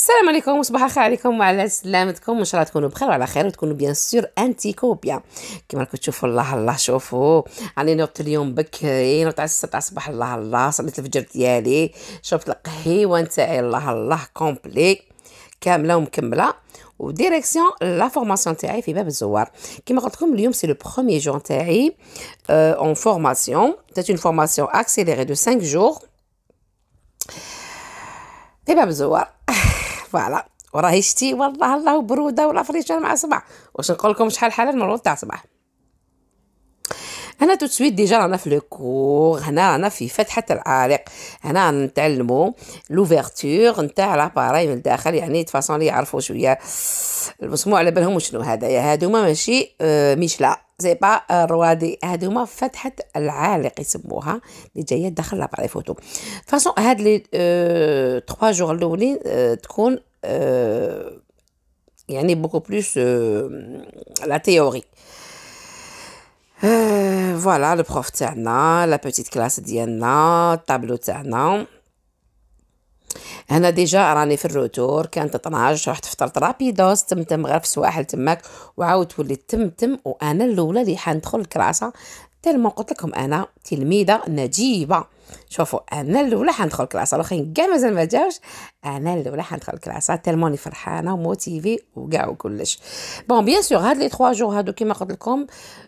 السلام عليكم وصباح الخير عليكم وعلى سلامتكم ان شاء الله تكونوا بخير وعلى خير وتكونوا بيان سور كوبيا كما راكم تشوفوا الله الله شوفوا راني نوضت اليوم بكري نوضت على 6 تاع الصباح الله الله صليت الفجر ديالي شربت القهيوه نتاعي الله الله كومبلي كامله ومكمله وديريكسيون لا فورماسيون تاعي في باب الزوار كما قلت لكم اليوم سي لو بروميي جور تاعي اون فورماسيون سي اون فورماسيون اكسيليري دو 5 جور في باب الزوار فوالا وراهي شتي والله الله بروده ولا فريشه مع صباح واش نقول لكم شحال حاله المولود تاع صباح هنا تو سويت ديجا رانا في لو هنا رانا في فتحه العارق هنا نتعلموا لوفيرتور نتاع لاباراي من الداخل يعني تفاصون لي يعرفوا شويه المسموع على بالهم شنو يا هادوما ماشي ميشلا زي با الروادي هادوما فتحة العالق يسموها اللي جاية داخل لاباري فوتو فاصون هاد لي اه تخوا جوغ الاولين آه، تكون آه، يعني بوكو بلوس لا تيوري فوالا لو بروف تاعنا لا بوتيت كلاس ديالنا الطابلو تاعنا هنا ديجا راني في الروتور كانت 12 رحت فطرت رابيدوس تمتم غير في سواحل تماك وعاود وليت تمتم وانا الاولى اللي حندخل الكراسه تالمو قلت لكم انا تلميذه نجيبه شوفوا انا الاولى حندخل كلاصه الاخرين كاع مازال ما جاوش انا الاولى حندخل كلاس تالموني فرحانه وموتيفي وكاع وكلش بون بيان سور هاد لي 3 جوغ هادو كيما قلت لكم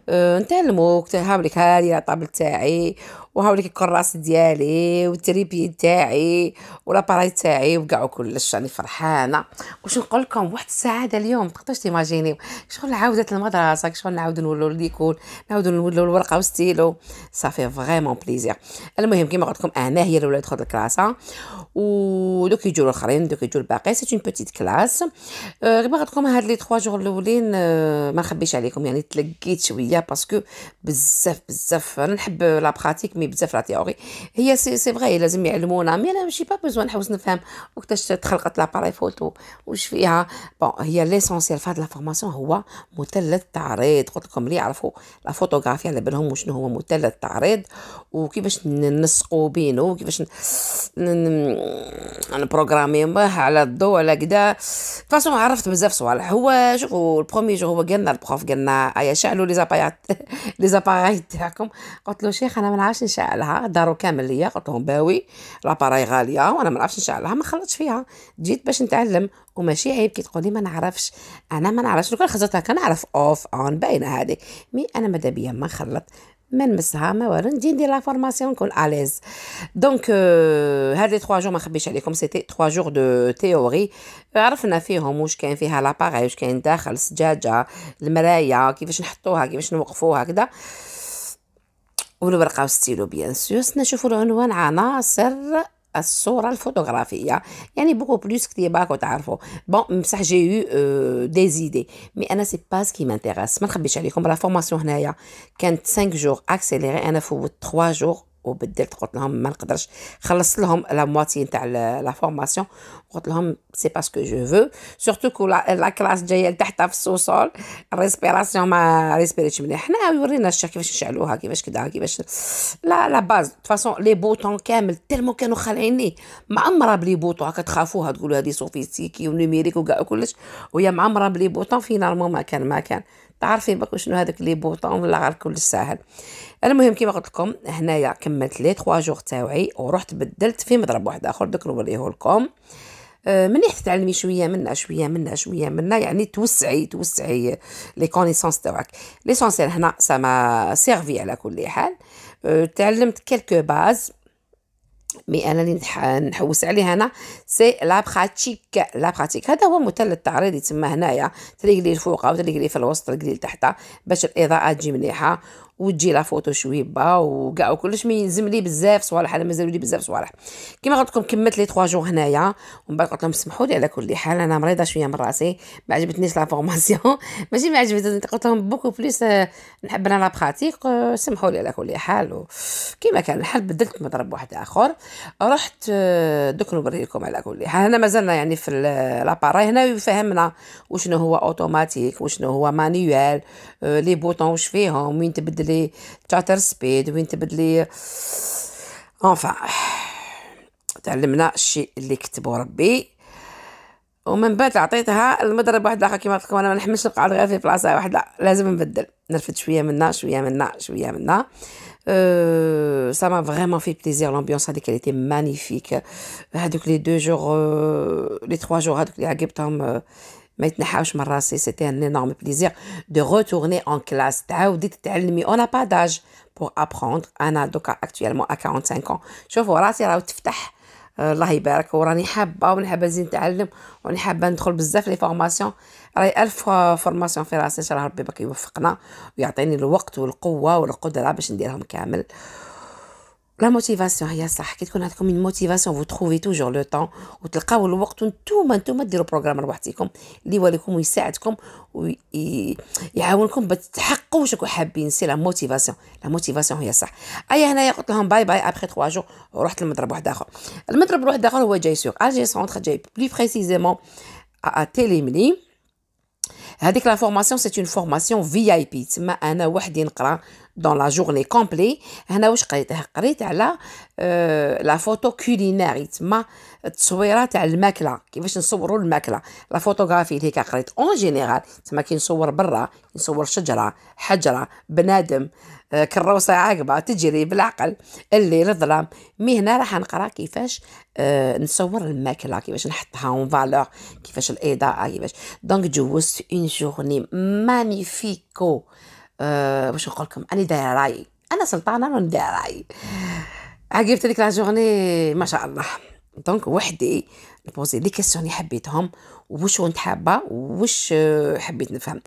أه نتعلموك هاوليك هادي الطابل تاعي وهاوليك الكراس ديالي والتريبي تاعي والاباراي تاعي وكاع وكلش راني فرحانه واش نقول لكم واحد السعاده اليوم تقدرش تيماجيني شغل عاوده المدرسه شغل نعاودو نولو ليكون نعاودو نولو الورقه والستيلو صافي فريمون بليزير المهم كيما نوريكم اه ما هي الاولاد الكلاس و ودوك يجوا الاخرين دوك يجوا الباقي سيت اون بوتيت كلاس غير باغتكم هاد لي 3 جور الاولين euh، ما نخبيش عليكم يعني تلقيت شويه باسكو بزاف بزاف انا نحب لا براتيك مي بزاف لا تيوري هي سي سي فغي لازم يعلمونا مي انا ماشي با بوزوان نحوس نفهم وقتاش تخلقت لاباري فوتو واش فيها بون هي ليسونسيال في هاد لا فورماسيون هو مثلث تعريض قلت لكم لي يعرفوا لا فوتوغرافي على بالهم وشنو هو مثلث تعريض وكيفاش نسقوا بينو كيفاش نبروغراميهم به على الضوء على كدا فاصون عرفت بزاف صوالح هو شوفوا البرومي جو هو قالنا البروف قالنا ايا شعلوا لي زاباي لي زاباراي تاعكم قلت له شيخ انا ما نعرفش نشعلها دارو كامل ليا قلت لهم باوي لاباراي غاليه وانا ما نعرفش نشعلها ما خلطش فيها جيت باش نتعلم وماشي عيب كي تقولي ما نعرفش انا ما نعرفش لو كان خزرتها كنعرف اوف اون باينه هذه مي انا ماذا بيا ما نخلط ما نمسها ما والو ندي ندير لا فورماسيون نكون اليز دونك هاد لي 3 جور ما خبيش عليكم سيتي 3 جور دو تيوري عرفنا فيهم واش كاين فيها لاباغي واش كاين داخل السجاجه المرايا كيفاش نحطوها كيفاش نوقفوها هكذا والورقه والستيلو بيان سور نشوفوا العنوان عناصر الصوره الفوتوغرافيه يعني بوكو بلوس كتير باكو تعرفوا بون بصح جي يو دي زيدي مي انا سي با سكي مانتيغاس ما نخبيش عليكم راه فورماسيون هنايا كانت 5 جوغ اكسيليري انا فوت 3 جوغ وبدلت قلت لهم ما نقدرش خلصت لهم لا مواتي نتاع لا فورماسيون قلت لهم سي باسكو جو فو سورتو كو لا كلاس جايه لتحتها في السوسول ريسبيراسيون ما ريسبيريتش مليح حنا ورينا الشيخ كيفاش نشعلوها كيفاش كدا كيفاش لا لا باز فاسون لي بوتون كامل تيرمو كانوا خالعيني معمره بلي بوتون هكا تخافوها تقولوا هذه سوفيستيكي ونيميريك وكاع كلش وهي معمره بلي بوتون فينالمون ما كان ما كان تعرفين بك شنو هذاك لي بوطون ولا غير كل ساهل المهم كيما قلت لكم هنايا كملت لي 3 جوغ تاوعي ورحت بدلت في مضرب واحد اخر دوك نوريه لكم آه، حتى تتعلمي شويه منا شويه منا شويه منا يعني توسعي توسعي لي كونيسونس تاعك ليسونسيال هنا سا ما سيرفي على كل حال آه، تعلمت كيلكو باز مي انا اللي نحوس عليها انا سي لا براتيك لا براتيك هذا هو مثلث التعريض يتسمى هنايا تريقلي الفوقه وتريقلي في الوسط تريقلي لتحت باش الاضاءه تجي مليحه وتجي لا فوتو شويبه وكاع وكلش ما يلزم لي بزاف صوالح انا مازالوا لي بزاف صوالح كيما قلت لكم كملت لي 3 جور هنايا ومن بعد قلت لهم سمحوا لي على كل حال انا مريضه شويه من راسي ما عجبتنيش لا فورماسيون ماشي ما عجبتني قلت لهم بوكو بليس آه، نحب انا لا براتيك سمحوا لي على كل حال كيما كان الحال بدلت مضرب واحد اخر رحت آه، دوك نوريكم على اقول لي هنا مازلنا يعني في لاباراي هنا يفهمنا وشنو هو اوتوماتيك وشنو هو مانيوال آه، لي بوطون واش فيهم وين تبدلي تشاتر سبيد وين تبدلي انفا تعلمنا الشيء اللي كتبو ربي ومن بعد عطيتها المضرب واحد اخر كيما قلت لكم انا ما نحملش نقعد غير في بلاصه واحده لازم نبدل نرفد شويه منا شويه منا شويه منا Euh, ça m'a vraiment fait plaisir. L'ambiance, elle était magnifique. Donc, les deux jours, euh, les trois jours, euh, c'était un énorme plaisir de retourner en classe. On n'a pas d'âge pour apprendre. Anna, actuellement à 45 ans. Je vois, là, c'est آه، الله يبارك وراني حابه وراني حابه نزيد نتعلم وراني حابه ندخل بزاف لي فورماسيون راهي الف فورماسيون في راسي ان شاء الله ربي باك يوفقنا ويعطيني الوقت والقوه والقدره باش نديرهم كامل لا موتيفاسيون هي صح كي تكون عندكم من موتيفاسيون فو تروفي توجور لو طون وتلقاو الوقت نتوما نتوما ديروا بروغرام لوحديكم اللي يواليكم ويساعدكم ويعاونكم باش تحققوا واش راكم حابين سي لا موتيفاسيون لا موتيفاسيون هي صح ايا هنايا قلت لهم باي باي ابخي 3 جور رحت لمضرب واحد اخر المضرب واحد اخر هو جاي سور الجي سونتر جاي بلي بريسيزيمون ا تيليملي هذيك لا فورماسيون سي اون فورماسيون في اي بي تما انا وحدي نقرا دون لا جورني كومبلي هنا واش قريت قريت على لا فوتو كوليناري تما التصويره تاع الماكله كيفاش نصوروا الماكله لا فوتوغرافي اللي قريت اون جينيرال تما كي نصور برا نصور شجره حجره بنادم آه، كروسه عاقبه تجري بالعقل الليل الظلام مي هنا راح نقرا كيفاش آه، نصور الماكله كيفاش نحطها اون فالور كيفاش الاضاءه كيفاش دونك جوزت اون جورني مانيفيكو أه واش نقول لكم انا دايره رايي انا سلطانه وانا دايره رايي عجبت هذيك لا جورني ما شاء الله دونك وحدي بوزي دي كيسيون حبيتهم وش كنت حابه وش حبيت نفهم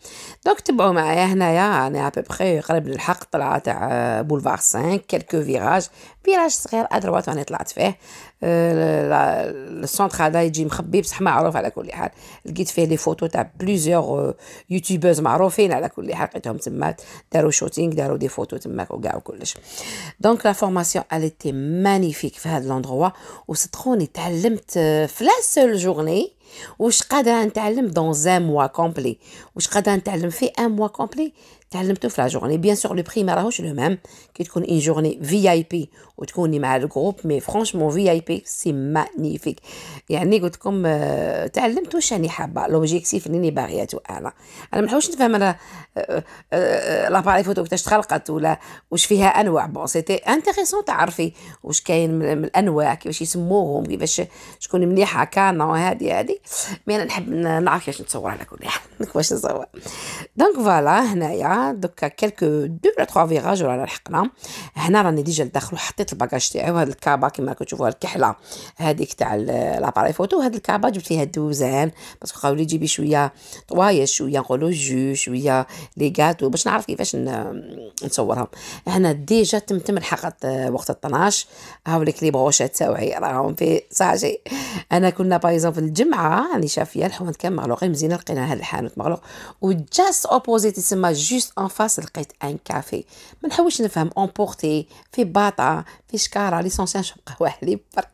دونك تبعوا معايا هنايا انا ابوبخي قريب للحق طلعه تاع بولفار 5 كلكو فيراج فيراج صغير ادروات وانا طلعت فيه السونتر هذا يجي مخبي بصح معروف على كل حال لقيت فيه لي فوتو تاع بليزيوغ يوتيوبرز معروفين على كل حال لقيتهم تما داروا شوتينغ داروا دي فوتو تماك وكاع وكلش دونك لا فورماسيون اليتي مانيفيك في هذا لوندروا وصدقوني تعلمت في la seule journée واش قادره نتعلم دون زان موا كومبلي واش قادره نتعلم في ان موا كومبلي تعلمته في لا جورني بيان سور لو بري ما راهوش لو ميم كي تكون اون جورني في اي بي وتكوني مع الجروب مي فرانشمون في اي بي سي مانيفيك يعني قلت لكم آه، تعلمت واش راني حابه لوبجيكتيف اللي راني باغياته انا انا ما نحاولش نفهم انا لاباري فوتو كيفاش تخلقت ولا واش فيها انواع بون سيتي انتريسون تعرفي واش كاين من الانواع كيفاش يسموهم كيفاش شكون مليحه كانون هذه هذه مي انا نحب نعرف كيفاش نصور على كل حال كيفاش نصور دونك فوالا هنايا دوكا كالكو دو ولا تخوا فيراج ولا لحقنا هنا راني ديجا ندخلو حطيت الباكاج تاعي وهاد الكابا كيما راكم تشوفوها الكحله هذيك تاع لاباري فوتو هاد الكابا جبت فيها الدوزان باسكو خاولي لي جيبي شويه طوايا شويه نقولو جو شويه لي كاتو باش نعرف كيفاش نصورهم هنا ديجا تم تم لحقت آه، وقت الطناش هاو لك لي بغوشات تاوعي راهم في صاجي انا كنا بايزون في الجمعه راني شافيه الحوانت كان مغلوقين مزيان لقينا هاد الحانوت مغلوق وجاست جوست تسمى جوست ان فاس لقيت ان كافي ما نحوش نفهم امبورتي في باطا في شكارا لي سونسيان نشرب قهوه حليب برك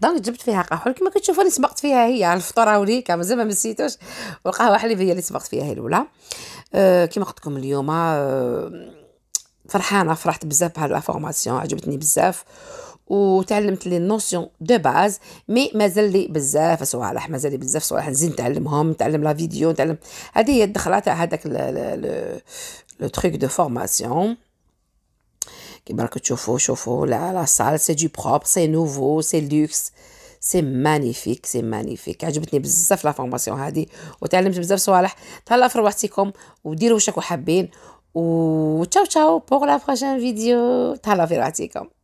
دونك جبت فيها قهوه كما كتشوفوا اللي سبقت فيها هي الفطور هونيك مازال ما نسيتوش والقهوه حليب هي اللي سبقت فيها هي الاولى أه كما قلت لكم اليوم أه، فرحانه فرحت بزاف بهاد فورماسيون عجبتني بزاف وتعلمت لي النوسيون دو باز مي مازال لي بزاف صوالح مازال لي بزاف صوالح نزيد نتعلمهم نتعلم لا فيديو نتعلم هذه هي الدخله تاع هذاك لو تروك دو فورماسيون كيما راكم تشوفوا شوفوا لا لا سال سي دو بروب سي نوفو سي لوكس سي مانيفيك سي مانيفيك عجبتني بزاف لا فورماسيون هادي وتعلمت بزاف صوالح تهلا في روحتكم وديروا واش راكم حابين و تشاو تشاو بوغ لا فيديو تهلا في رواحتكم